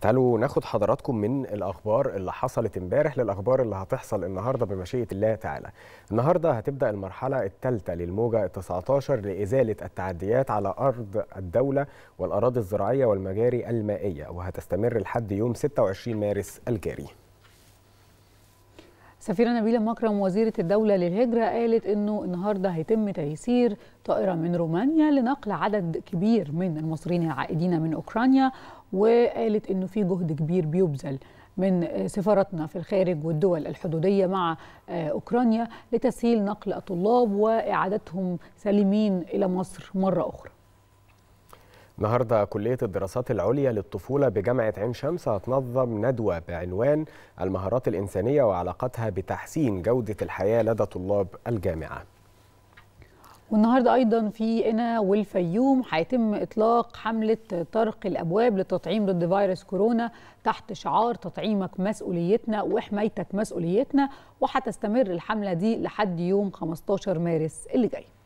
تعالوا ناخد حضراتكم من الاخبار اللي حصلت امبارح للاخبار اللي هتحصل النهارده بمشيئه الله تعالى. النهارده هتبدا المرحله الثالثه للموجه ال 19 لازاله التعديات على ارض الدوله والاراضي الزراعيه والمجاري المائيه وهتستمر لحد يوم 26 مارس الجاري. سفيرة نبيلة مكرم وزيرة الدولة للهجرة قالت أنه النهاردة هيتم تيسير طائرة من رومانيا لنقل عدد كبير من المصريين العائدين من أوكرانيا وقالت أنه في جهد كبير بيبذل من سفارتنا في الخارج والدول الحدودية مع أوكرانيا لتسهيل نقل الطلاب وإعادتهم سالمين إلى مصر مرة أخرى النهارده كلية الدراسات العليا للطفولة بجامعة عين شمس هتنظم ندوة بعنوان المهارات الإنسانية وعلاقتها بتحسين جودة الحياة لدى طلاب الجامعة. والنهارده ايضا في إنا والفيوم هيتم اطلاق حمله طرق الابواب للتطعيم ضد فيروس كورونا تحت شعار تطعيمك مسؤوليتنا وحمايتك مسؤوليتنا وهتستمر الحمله دي لحد يوم 15 مارس اللي جاي.